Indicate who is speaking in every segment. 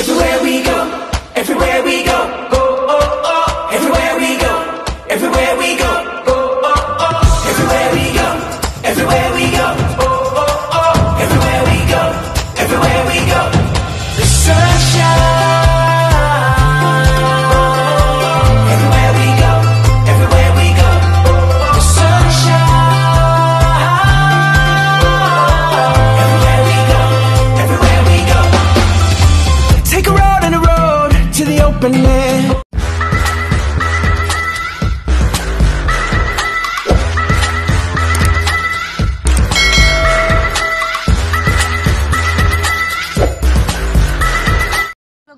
Speaker 1: Everywhere we go, everywhere we go, go Hello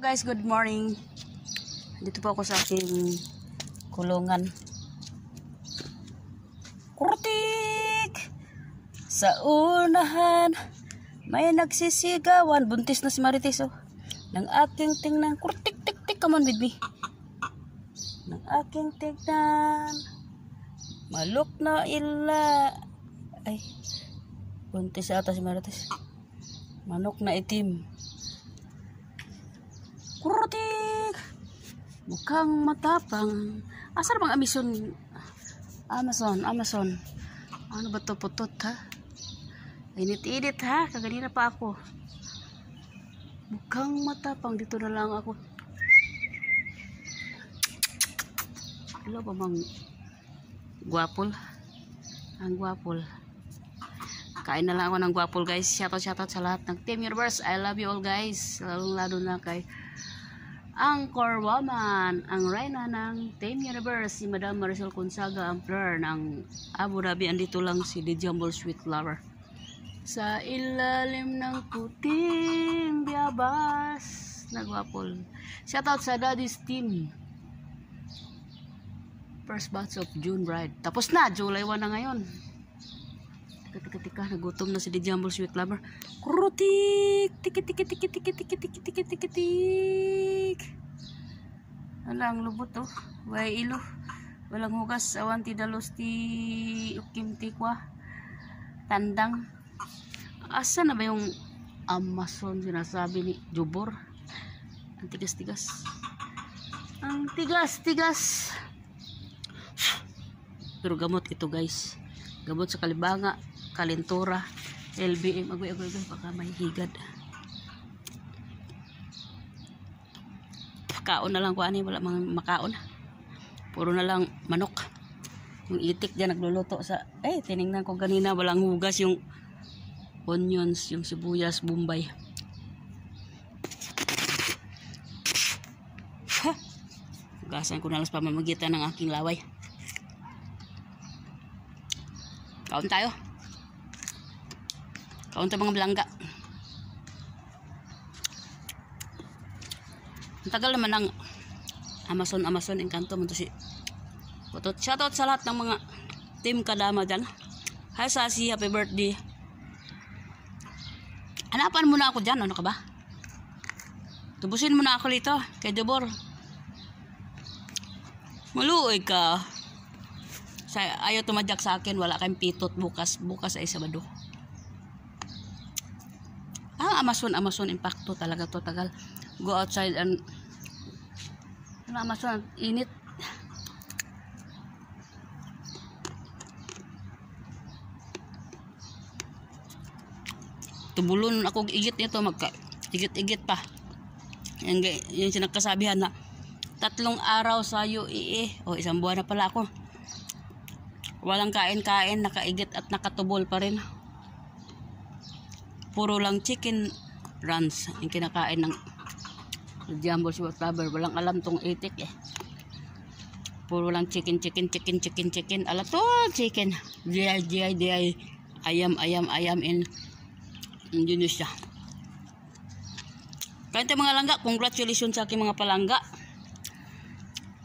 Speaker 1: guys, good morning. Dito po ako sa aking kulungan. Kurtik! Sa unahan, may nagsisigawan. Buntis na si Marites, oh. Nang ating tingnan, kurtik! Come on, with me Nang aking tignan, malok na ila. Ay, buntis ata si Marites. Manok na itim. Kurutik! Mukhang matapang. Asar bang amison Amazon, Amazon. Ano ba to putot ha? Init-init ha? Kaganina pa ako. Mukhang matapang. Dito na lang ako. Hello po bang guapol? Ang guapol. Kain na lang ako ng guapol guys. Shoutout, shoutout sa lahat ng Team Universe. I love you all guys. Lalong lalo na kay ang core woman, ang reyna ng Team Universe, si Madam Marisol Consaga, ang floor ng Abu Dhabi. Andito lang si The Jumble Sweet Lover. Sa ilalim ng puting biabas, nagwapol. Shoutout sa Daddy's Team first batch of June ride. Tapos na, July 1 na ngayon. Tika-tika-tika, nagutom na si The Jumble Sweet Lover. Krutik! Tiki-tiki-tiki-tiki-tiki-tiki-tiki-tiki-tik! Wala, ang lubot oh. Way ilo. Walang hugas. Awan ti dalos ti ukim tikwa. Tandang. Asa na ba yung Amazon sinasabi ni Jubor? Ang tigas-tigas. Ang tigas-tigas pero gamot ito guys gamot sa kalibanga kalintura LBM agoy agoy agoy baka may higad kaon na lang ko ani wala mang makaon puro na lang manok yung itik diyan nagluluto sa eh tiningnan ko ganina walang hugas yung onions yung sibuyas bombay gasan ko na lang sa ng aking laway Kaon tayo. Kaon tayo mga blangga. Ang tagal naman ng Amazon, Amazon, Encanto mo to si Putot. Shoutout sa lahat ng mga team kadama dyan. Hi Sasi, happy birthday. Hanapan muna ako dyan, ano ka ba? Tubusin muna ako dito, kay Debor. Maluoy ka. Sa, ayaw tumadyak sa akin, wala kayong pitot bukas. Bukas ay Sabado. Ah, Amazon, Amazon, impacto talaga to tagal. Go outside and ano, Amazon, init. Tubulon ako igit nito, magka igit-igit pa. Yung, yung sinagkasabihan na tatlong araw sa'yo, iye. O, isang buwan na pala ako walang kain-kain, nakaigit at nakatubol pa rin. Puro lang chicken runs yung kinakain ng Jumbo Whatever. Walang alam tong itik eh. Puro lang chicken, chicken, chicken, chicken, chicken. Ala to, chicken. Di, di, di, ayam, ayam, ayam in Indonesia. Kaya mga langga, congratulations sa aking mga palangga.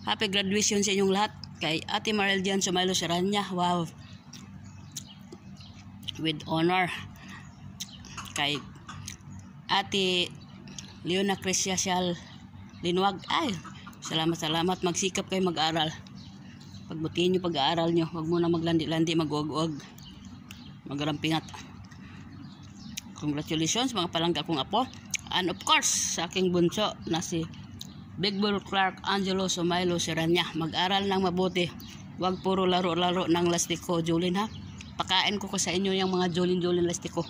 Speaker 1: Happy graduation sa inyong lahat kay Ate Maril Dian Sumailo Seranya wow with honor kay Ate Leona Cresiasial Linwag ay salamat salamat magsikap kay mag-aral pagbutihin nyo pag-aaral nyo wag muna maglandi-landi mag-uag-uag magarampingat congratulations mga palangga kong apo and of course sa aking bunso na si Big Bull Clark Angelo Sumailo Seranya. Mag-aral ng mabuti. Huwag puro laro-laro ng lastiko, Julin ha. Pakain ko ko sa inyo yung mga Julin-Julin lastiko.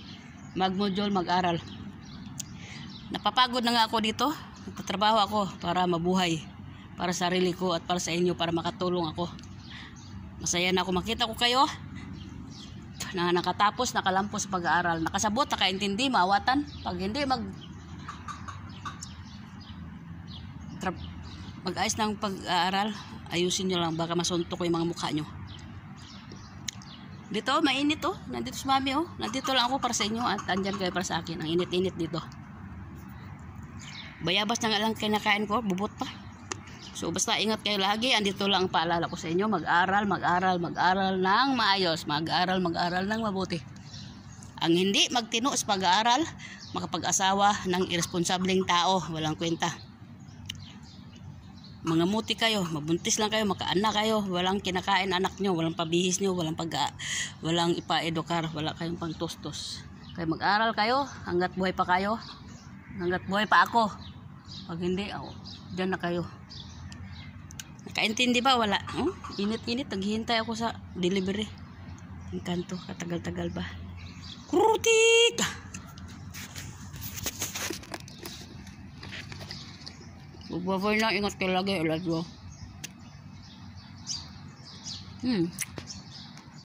Speaker 1: mag Magmodule, mag-aral. Napapagod na nga ako dito. Nagtatrabaho ako para mabuhay. Para sa sarili ko at para sa inyo, para makatulong ako. Masaya na ako makita ko kayo na nakatapos, nakalampo sa pag-aaral. Nakasabot, nakaintindi, maawatan. Pag hindi, mag pag-ayos ng pag-aaral, ayusin nyo lang. Baka masuntok ko yung mga mukha nyo. Dito, mainit oh. Nandito si mami oh. Nandito lang ako para sa inyo at andyan kayo para sa akin. Ang init-init dito. Bayabas na nga lang kinakain ko. Bubot pa. So, basta ingat kayo lagi. Andito lang paalala ko sa inyo. Mag-aral, mag-aral, mag-aral ng maayos. Mag-aral, mag-aral ng mabuti. Ang hindi magtino sa pag-aaral, makapag-asawa ng irresponsableng tao. Walang kwenta mga muti kayo, mabuntis lang kayo, makaanak kayo, walang kinakain anak nyo, walang pabihis nyo, walang pag walang ipa ipaedukar, wala kayong pangtustos. Kaya mag-aral kayo hanggat buhay pa kayo, hanggat buhay pa ako. Pag hindi, oh, dyan na kayo. Nakaintindi ba? Wala. Hmm? Init-init, hmm? naghihintay ako sa delivery. Ang kanto, katagal-tagal ba? Kruti! Magbabay na, ingat kayo lagi, aladwa. Hmm.